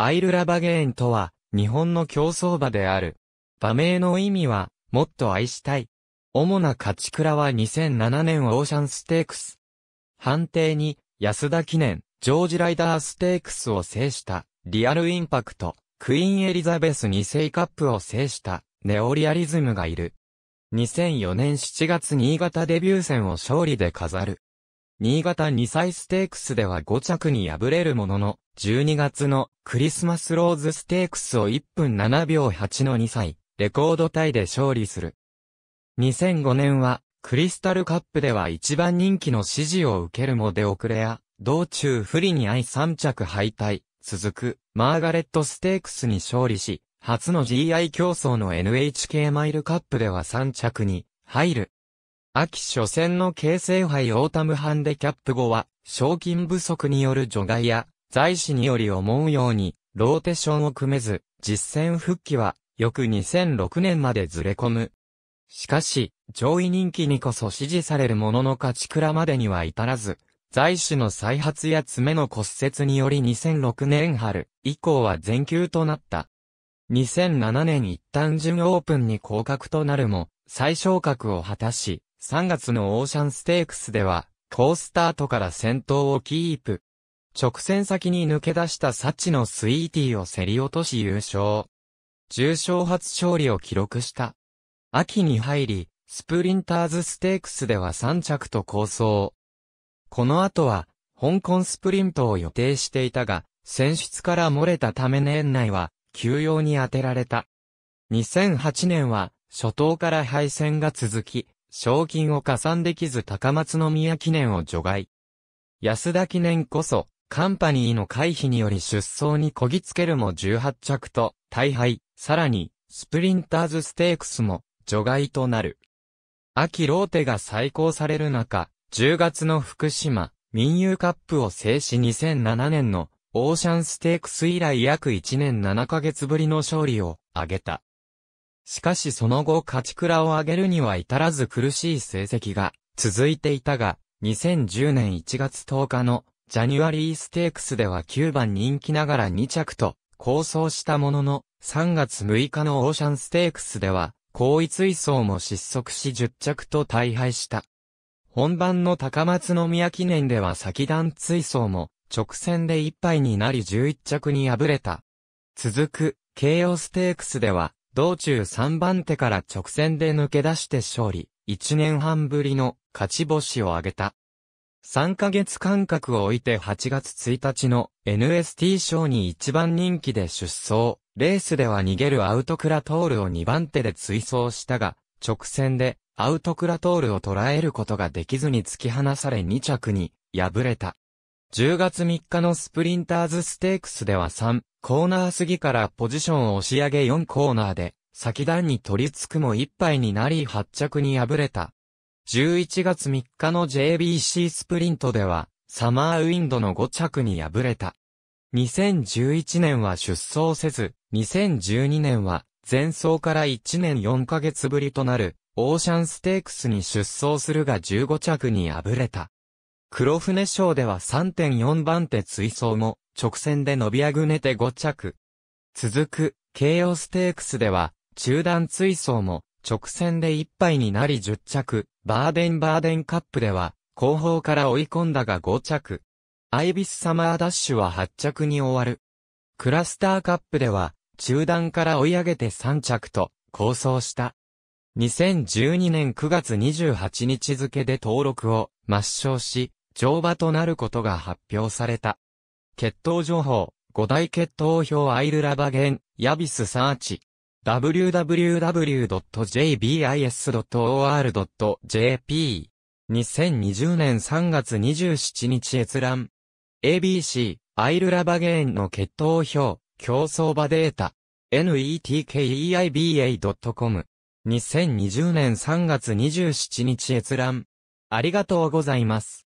アイルラバゲーンとは、日本の競争馬である。馬名の意味は、もっと愛したい。主な勝ち倉は2007年オーシャンステークス。判定に、安田記念、ジョージライダーステークスを制した、リアルインパクト、クイーンエリザベス2世カップを制した、ネオリアリズムがいる。2004年7月新潟デビュー戦を勝利で飾る。新潟2歳ステークスでは5着に敗れるものの、12月のクリスマスローズステークスを1分7秒8の2歳、レコードタイで勝利する。2005年は、クリスタルカップでは一番人気の支持を受けるも出遅れや、道中不利に合い3着敗退、続く、マーガレットステークスに勝利し、初の GI 競争の NHK マイルカップでは3着に入る。秋初戦の京成杯オータムハンデキャップ後は、賞金不足による除外や、在市により思うように、ローテションを組めず、実戦復帰は、翌2006年までずれ込む。しかし、上位人気にこそ支持されるものの勝ち倉までには至らず、在市の再発や爪の骨折により2006年春以降は全休となった。2007年一旦準オープンに降格となるも、最昇格を果たし、3月のオーシャンステークスでは、ースタートから先頭をキープ。直線先に抜け出したサッチのスイーティーを競り落とし優勝。重賞初勝利を記録した。秋に入り、スプリンターズステークスでは3着と構想。この後は、香港スプリントを予定していたが、選出から漏れたため年内は、休養に充てられた。2008年は、初頭から敗戦が続き、賞金を加算できず高松宮記念を除外。安田記念こそ、カンパニーの回避により出走にこぎつけるも18着と、大敗、さらに、スプリンターズステークスも、除外となる。秋ローテが再考される中、10月の福島、民友カップを制し2007年の、オーシャンステークス以来約1年7ヶ月ぶりの勝利を挙げた。しかしその後勝ち倉を挙げるには至らず苦しい成績が続いていたが、2010年1月10日のジャニュアリーステークスでは9番人気ながら2着と、構想したものの、3月6日のオーシャンステークスでは、後位追走も失速し10着と大敗した。本番の高松宮記念では先段追走も直線で1敗になり11着に敗れた。続く、慶応ステークスでは、道中3番手から直線で抜け出して勝利、1年半ぶりの勝ち星を挙げた。3ヶ月間隔を置いて8月1日の NST 賞に一番人気で出走、レースでは逃げるアウトクラトールを2番手で追走したが、直線でアウトクラトールを捉えることができずに突き放され2着に敗れた。10月3日のスプリンターズステークスでは3コーナー過ぎからポジションを押し上げ4コーナーで先段に取り付くも1敗になり8着に敗れた。11月3日の JBC スプリントでは、サマーウィンドの5着に敗れた。2011年は出走せず、2012年は、前走から1年4ヶ月ぶりとなる、オーシャンステークスに出走するが15着に敗れた。黒船賞では3.4番手追走も、直線で伸びあぐねて5着。続く、慶応ステークスでは、中段追走も、直線で1杯になり10着、バーデンバーデンカップでは、後方から追い込んだが5着。アイビスサマーダッシュは8着に終わる。クラスターカップでは、中段から追い上げて3着と、構想した。2012年9月28日付で登録を抹消し、乗馬となることが発表された。血統情報、5大血統表アイルラバゲン、ヤビスサーチ。www.jbis.or.jp。2020年3月27日閲覧。ABC、アイルラバゲーンの血統表、競争場データ。netkeiba.com。2020年3月27日閲覧。ありがとうございます。